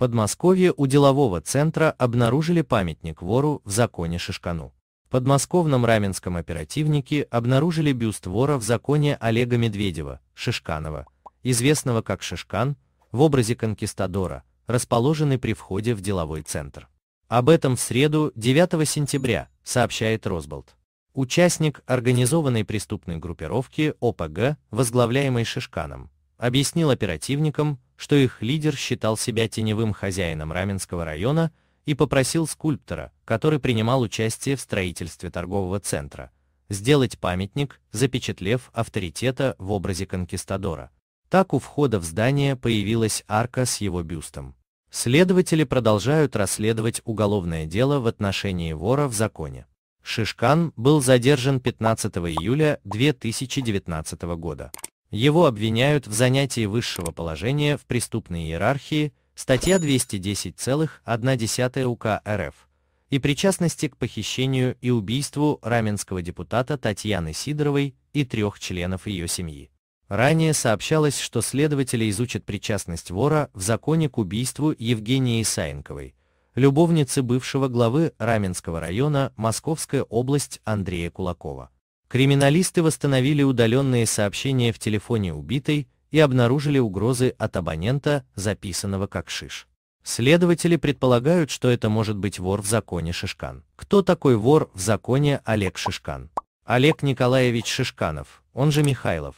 Подмосковье у делового центра обнаружили памятник вору в законе Шишкану. В подмосковном раменском оперативнике обнаружили бюст вора в законе Олега Медведева, Шишканова, известного как Шишкан, в образе конкистадора, расположенный при входе в деловой центр. Об этом в среду 9 сентября, сообщает Росболт. Участник организованной преступной группировки ОПГ, возглавляемой Шишканом, объяснил оперативникам, что их лидер считал себя теневым хозяином Раменского района и попросил скульптора, который принимал участие в строительстве торгового центра, сделать памятник, запечатлев авторитета в образе конкистадора. Так у входа в здание появилась арка с его бюстом. Следователи продолжают расследовать уголовное дело в отношении вора в законе. Шишкан был задержан 15 июля 2019 года. Его обвиняют в занятии высшего положения в преступной иерархии, статья 210,1 УК РФ, и причастности к похищению и убийству раменского депутата Татьяны Сидоровой и трех членов ее семьи. Ранее сообщалось, что следователи изучат причастность вора в законе к убийству Евгении Исаенковой, любовницы бывшего главы Раменского района Московская область Андрея Кулакова. Криминалисты восстановили удаленные сообщения в телефоне убитой и обнаружили угрозы от абонента, записанного как Шиш. Следователи предполагают, что это может быть вор в законе Шишкан. Кто такой вор в законе Олег Шишкан? Олег Николаевич Шишканов, он же Михайлов,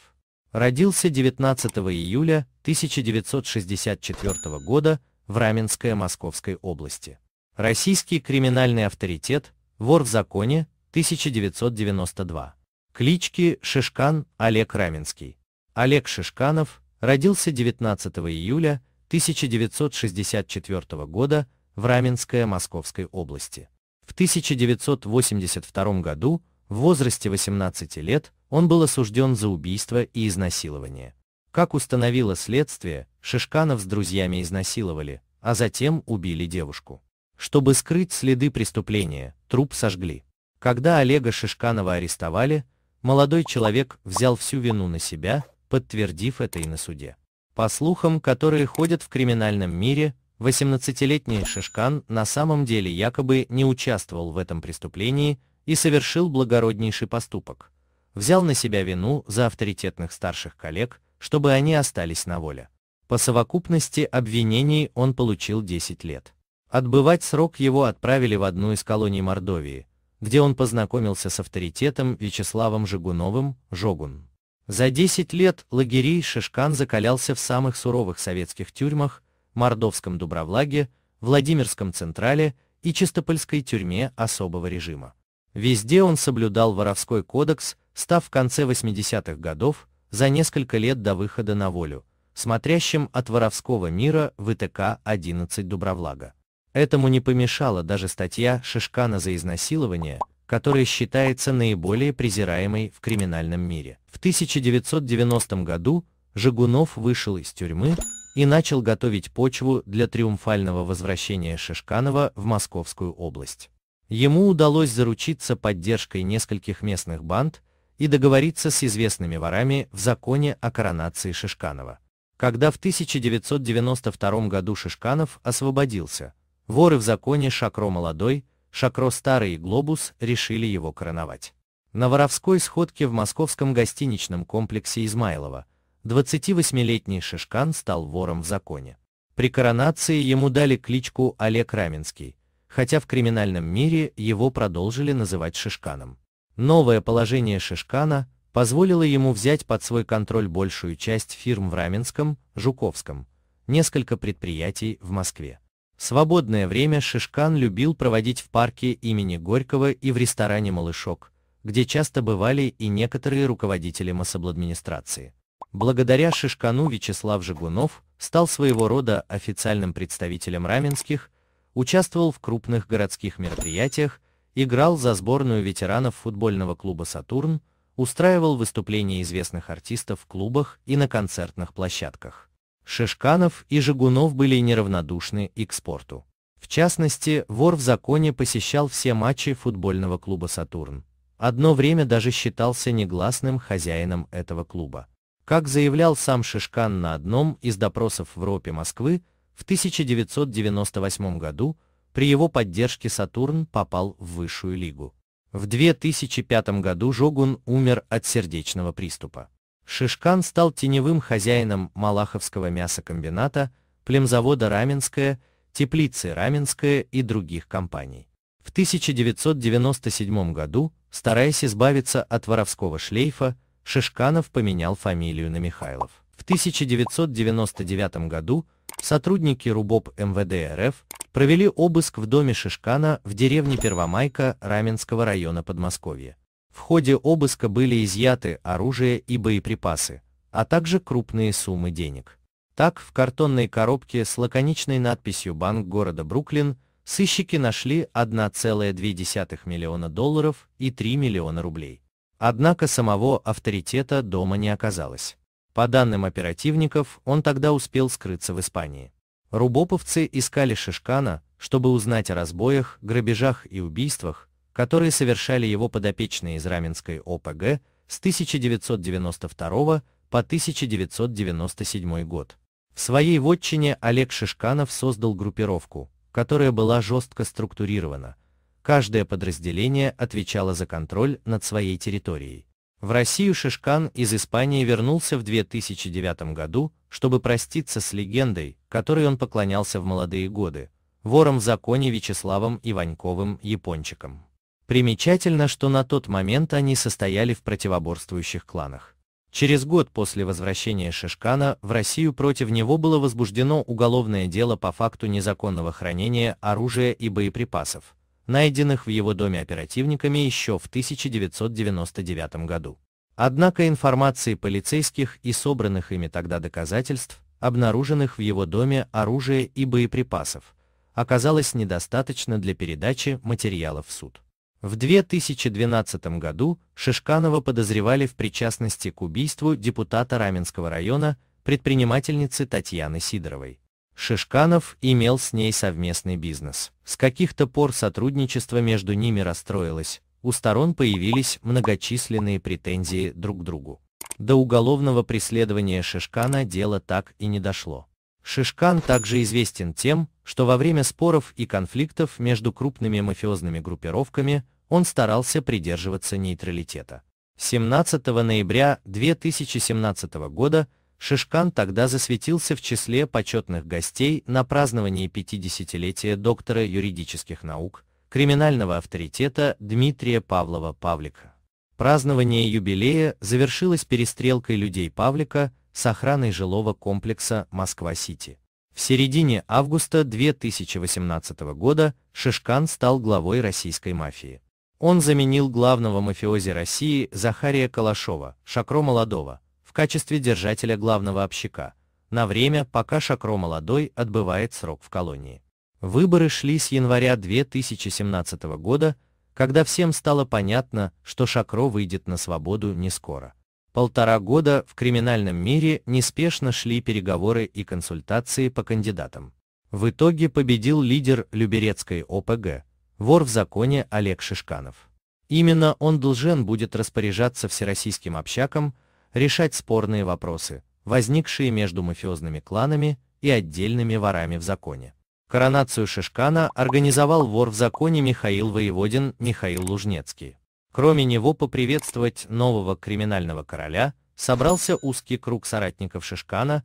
родился 19 июля 1964 года в Раменское Московской области. Российский криминальный авторитет, вор в законе, 1992. Клички Шишкан Олег Раменский. Олег Шишканов родился 19 июля 1964 года в Раменское Московской области. В 1982 году в возрасте 18 лет он был осужден за убийство и изнасилование. Как установило следствие, Шишканов с друзьями изнасиловали, а затем убили девушку. Чтобы скрыть следы преступления, труп сожгли. Когда Олега Шишканова арестовали, Молодой человек взял всю вину на себя, подтвердив это и на суде. По слухам, которые ходят в криминальном мире, 18-летний Шишкан на самом деле якобы не участвовал в этом преступлении и совершил благороднейший поступок. Взял на себя вину за авторитетных старших коллег, чтобы они остались на воле. По совокупности обвинений он получил 10 лет. Отбывать срок его отправили в одну из колоний Мордовии, где он познакомился с авторитетом Вячеславом Жигуновым, Жогун. За 10 лет лагерей Шишкан закалялся в самых суровых советских тюрьмах, Мордовском Дубровлаге, Владимирском Централе и Чистопольской тюрьме особого режима. Везде он соблюдал воровской кодекс, став в конце 80-х годов, за несколько лет до выхода на волю, смотрящим от воровского мира ВТК-11 Дубровлага. Этому не помешала даже статья Шишкана за изнасилование, которая считается наиболее презираемой в криминальном мире. В 1990 году Жигунов вышел из тюрьмы и начал готовить почву для триумфального возвращения Шишканова в Московскую область. Ему удалось заручиться поддержкой нескольких местных банд и договориться с известными ворами в законе о коронации Шишканова. Когда в 1992 году Шишканов освободился, Воры в законе Шакро молодой, Шакро старый и Глобус решили его короновать. На воровской сходке в московском гостиничном комплексе Измайлова 28-летний Шишкан стал вором в законе. При коронации ему дали кличку Олег Раменский, хотя в криминальном мире его продолжили называть Шишканом. Новое положение Шишкана позволило ему взять под свой контроль большую часть фирм в Раменском, Жуковском, несколько предприятий в Москве. Свободное время Шишкан любил проводить в парке имени Горького и в ресторане «Малышок», где часто бывали и некоторые руководители Мособладминистрации. Благодаря Шишкану Вячеслав Жигунов стал своего рода официальным представителем раменских, участвовал в крупных городских мероприятиях, играл за сборную ветеранов футбольного клуба «Сатурн», устраивал выступления известных артистов в клубах и на концертных площадках. Шишканов и Жигунов были неравнодушны к спорту. В частности, вор в законе посещал все матчи футбольного клуба «Сатурн». Одно время даже считался негласным хозяином этого клуба. Как заявлял сам Шишкан на одном из допросов в РОПе Москвы, в 1998 году при его поддержке «Сатурн» попал в высшую лигу. В 2005 году Жогун умер от сердечного приступа. Шишкан стал теневым хозяином Малаховского мясокомбината, племзавода «Раменское», теплицы «Раменское» и других компаний. В 1997 году, стараясь избавиться от воровского шлейфа, Шишканов поменял фамилию на Михайлов. В 1999 году сотрудники РУБОП МВД РФ провели обыск в доме Шишкана в деревне Первомайка Раменского района Подмосковья. В ходе обыска были изъяты оружие и боеприпасы, а также крупные суммы денег. Так, в картонной коробке с лаконичной надписью «Банк города Бруклин» сыщики нашли 1,2 миллиона долларов и 3 миллиона рублей. Однако самого авторитета дома не оказалось. По данным оперативников, он тогда успел скрыться в Испании. Рубоповцы искали Шишкана, чтобы узнать о разбоях, грабежах и убийствах, которые совершали его подопечные из Раменской ОПГ с 1992 по 1997 год. В своей вотчине Олег Шишканов создал группировку, которая была жестко структурирована. Каждое подразделение отвечало за контроль над своей территорией. В Россию Шишкан из Испании вернулся в 2009 году, чтобы проститься с легендой, которой он поклонялся в молодые годы, вором в законе Вячеславом Иваньковым Япончиком. Примечательно, что на тот момент они состояли в противоборствующих кланах. Через год после возвращения Шишкана в Россию против него было возбуждено уголовное дело по факту незаконного хранения оружия и боеприпасов, найденных в его доме оперативниками еще в 1999 году. Однако информации полицейских и собранных ими тогда доказательств, обнаруженных в его доме оружия и боеприпасов, оказалось недостаточно для передачи материалов в суд. В 2012 году Шишканова подозревали в причастности к убийству депутата Раменского района, предпринимательницы Татьяны Сидоровой. Шишканов имел с ней совместный бизнес. С каких-то пор сотрудничество между ними расстроилось, у сторон появились многочисленные претензии друг к другу. До уголовного преследования Шишкана дело так и не дошло. Шишкан также известен тем, что во время споров и конфликтов между крупными мафиозными группировками он старался придерживаться нейтралитета. 17 ноября 2017 года Шишкан тогда засветился в числе почетных гостей на праздновании 50-летия доктора юридических наук, криминального авторитета Дмитрия Павлова Павлика. Празднование юбилея завершилось перестрелкой людей Павлика с охраной жилого комплекса «Москва-Сити». В середине августа 2018 года Шишкан стал главой российской мафии. Он заменил главного мафиози России Захария Калашова, Шакро Молодого, в качестве держателя главного общака, на время, пока Шакро Молодой отбывает срок в колонии. Выборы шли с января 2017 года, когда всем стало понятно, что Шакро выйдет на свободу не скоро. Полтора года в криминальном мире неспешно шли переговоры и консультации по кандидатам. В итоге победил лидер Люберецкой ОПГ, вор в законе Олег Шишканов. Именно он должен будет распоряжаться всероссийским общаком, решать спорные вопросы, возникшие между мафиозными кланами и отдельными ворами в законе. Коронацию Шишкана организовал вор в законе Михаил Воеводин Михаил Лужнецкий. Кроме него поприветствовать нового криминального короля собрался узкий круг соратников Шишкана,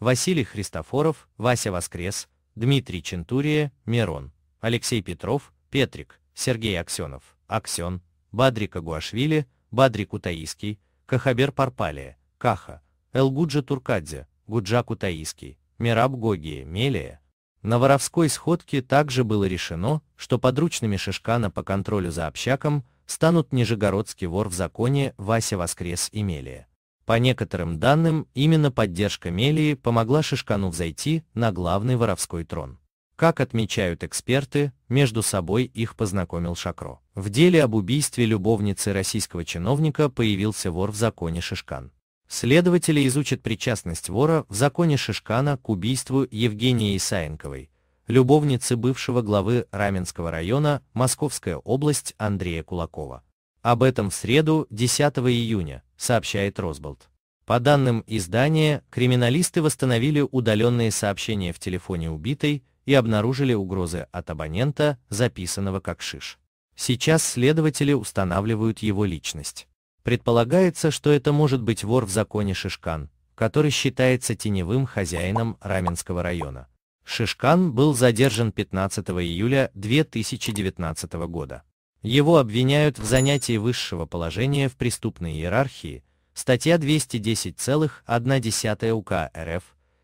Василий Христофоров, Вася Воскрес, Дмитрий Чентурия, Мирон, Алексей Петров, Петрик, Сергей Аксенов, Аксен, Бадрик Агуашвили, Бадрик Утаиский, Кахабер Парпалия, Каха, Элгуджа Туркадзе, Гуджа Кутаиский, Мираб Гогия, Мелия. На воровской сходке также было решено, что подручными Шишкана по контролю за общаком станут нижегородский вор в законе Вася Воскрес и Мелия. По некоторым данным, именно поддержка Мелии помогла Шишкану взойти на главный воровской трон. Как отмечают эксперты, между собой их познакомил Шакро. В деле об убийстве любовницы российского чиновника появился вор в законе Шишкан. Следователи изучат причастность вора в законе Шишкана к убийству Евгении Исаенковой, любовницы бывшего главы Раменского района Московская область Андрея Кулакова. Об этом в среду 10 июня, сообщает Росболт. По данным издания, криминалисты восстановили удаленные сообщения в телефоне убитой, и обнаружили угрозы от абонента, записанного как Шиш. Сейчас следователи устанавливают его личность. Предполагается, что это может быть вор в законе Шишкан, который считается теневым хозяином Раменского района. Шишкан был задержан 15 июля 2019 года. Его обвиняют в занятии высшего положения в преступной иерархии, статья 210,1 УК РФ,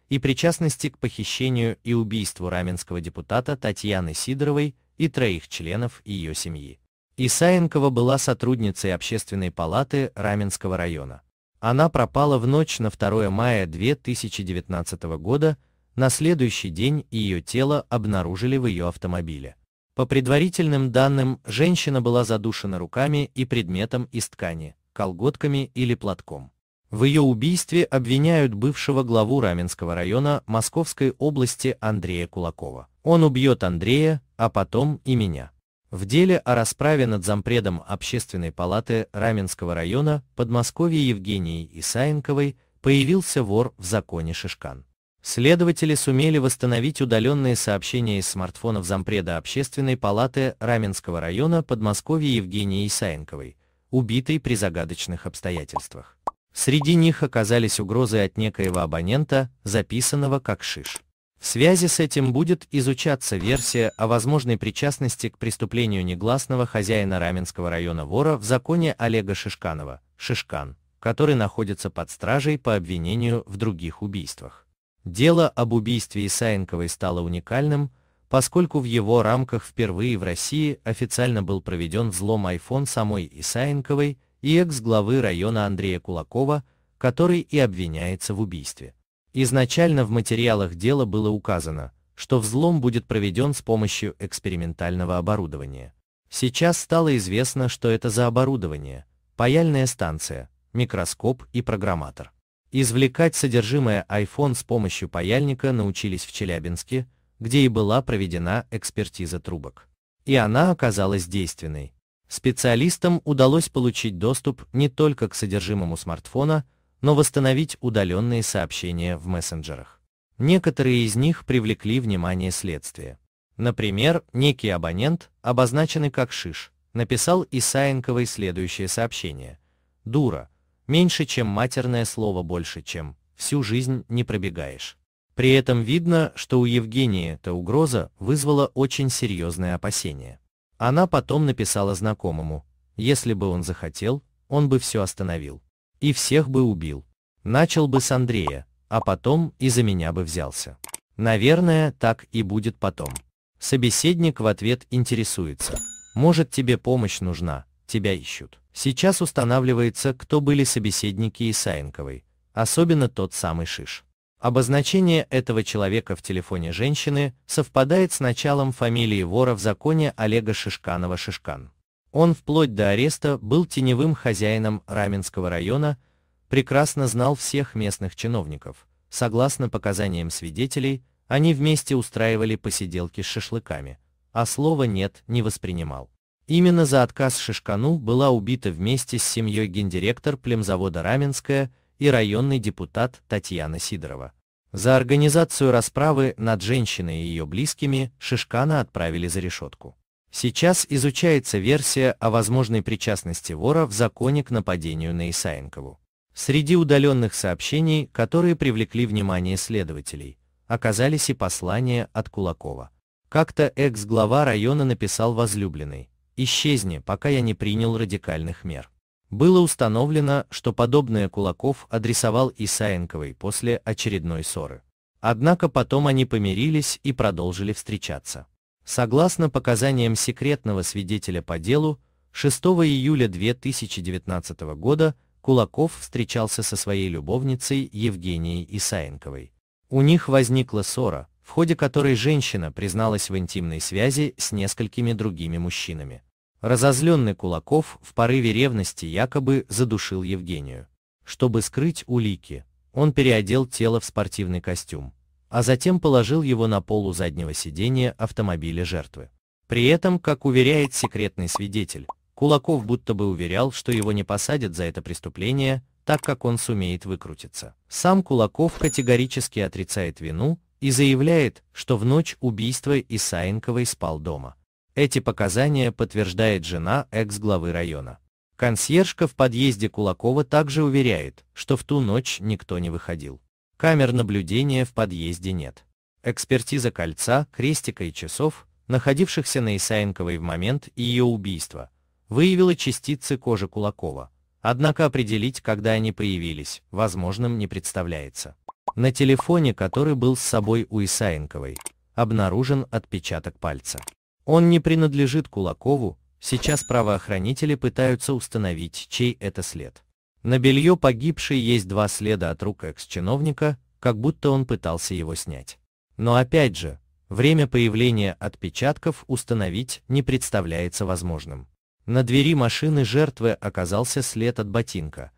и причастности к похищению и убийству раменского депутата Татьяны Сидоровой и троих членов ее семьи. Исаенкова была сотрудницей общественной палаты Раменского района. Она пропала в ночь на 2 мая 2019 года, на следующий день ее тело обнаружили в ее автомобиле. По предварительным данным, женщина была задушена руками и предметом из ткани, колготками или платком. В ее убийстве обвиняют бывшего главу Раменского района Московской области Андрея Кулакова. Он убьет Андрея, а потом и меня. В деле о расправе над зампредом Общественной палаты Раменского района Подмосковья Евгенией Исаенковой появился вор в законе Шишкан. Следователи сумели восстановить удаленные сообщения из смартфонов зампреда Общественной палаты Раменского района Подмосковья Евгении Исаенковой, убитой при загадочных обстоятельствах. Среди них оказались угрозы от некоего абонента, записанного как шиш. В связи с этим будет изучаться версия о возможной причастности к преступлению негласного хозяина Раменского района вора в законе Олега Шишканова, Шишкан, который находится под стражей по обвинению в других убийствах. Дело об убийстве Исаенковой стало уникальным, поскольку в его рамках впервые в России официально был проведен взлом iPhone самой Исаенковой, и экс-главы района Андрея Кулакова, который и обвиняется в убийстве. Изначально в материалах дела было указано, что взлом будет проведен с помощью экспериментального оборудования. Сейчас стало известно, что это за оборудование, паяльная станция, микроскоп и программатор. Извлекать содержимое iPhone с помощью паяльника научились в Челябинске, где и была проведена экспертиза трубок. И она оказалась действенной, Специалистам удалось получить доступ не только к содержимому смартфона, но восстановить удаленные сообщения в мессенджерах. Некоторые из них привлекли внимание следствия. Например, некий абонент, обозначенный как Шиш, написал Исаенковой следующее сообщение. «Дура, меньше чем матерное слово больше, чем всю жизнь не пробегаешь». При этом видно, что у Евгении эта угроза вызвала очень серьезное опасение. Она потом написала знакомому, если бы он захотел, он бы все остановил. И всех бы убил. Начал бы с Андрея, а потом и за меня бы взялся. Наверное, так и будет потом. Собеседник в ответ интересуется. Может тебе помощь нужна, тебя ищут. Сейчас устанавливается, кто были собеседники Исаенковой, особенно тот самый Шиш. Обозначение этого человека в телефоне женщины совпадает с началом фамилии вора в законе Олега Шишканова-Шишкан. Он вплоть до ареста был теневым хозяином Раменского района, прекрасно знал всех местных чиновников. Согласно показаниям свидетелей, они вместе устраивали посиделки с шашлыками, а слова «нет» не воспринимал. Именно за отказ Шишкану была убита вместе с семьей гендиректор племзавода Раменская и районный депутат Татьяна Сидорова. За организацию расправы над женщиной и ее близкими Шишкана отправили за решетку. Сейчас изучается версия о возможной причастности вора в законе к нападению на Исаенкову. Среди удаленных сообщений, которые привлекли внимание следователей, оказались и послания от Кулакова. Как-то экс-глава района написал возлюбленный «Исчезни, пока я не принял радикальных мер». Было установлено, что подобное Кулаков адресовал Исаенковой после очередной ссоры. Однако потом они помирились и продолжили встречаться. Согласно показаниям секретного свидетеля по делу, 6 июля 2019 года Кулаков встречался со своей любовницей Евгенией Исаенковой. У них возникла ссора, в ходе которой женщина призналась в интимной связи с несколькими другими мужчинами. Разозленный Кулаков в порыве ревности якобы задушил Евгению. Чтобы скрыть улики, он переодел тело в спортивный костюм, а затем положил его на полу заднего сидения автомобиля жертвы. При этом, как уверяет секретный свидетель, Кулаков будто бы уверял, что его не посадят за это преступление, так как он сумеет выкрутиться. Сам Кулаков категорически отрицает вину и заявляет, что в ночь убийства Исаенковой спал дома. Эти показания подтверждает жена экс-главы района. Консьержка в подъезде Кулакова также уверяет, что в ту ночь никто не выходил. Камер наблюдения в подъезде нет. Экспертиза кольца, крестика и часов, находившихся на Исаенковой в момент ее убийства, выявила частицы кожи Кулакова, однако определить, когда они появились, возможным не представляется. На телефоне, который был с собой у Исаенковой, обнаружен отпечаток пальца. Он не принадлежит Кулакову, сейчас правоохранители пытаются установить, чей это след. На белье погибшей есть два следа от рук экс-чиновника, как будто он пытался его снять. Но опять же, время появления отпечатков установить не представляется возможным. На двери машины жертвы оказался след от ботинка,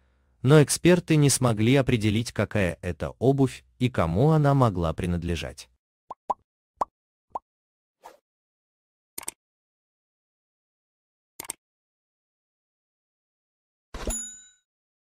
но эксперты не смогли определить, какая это обувь и кому она могла принадлежать.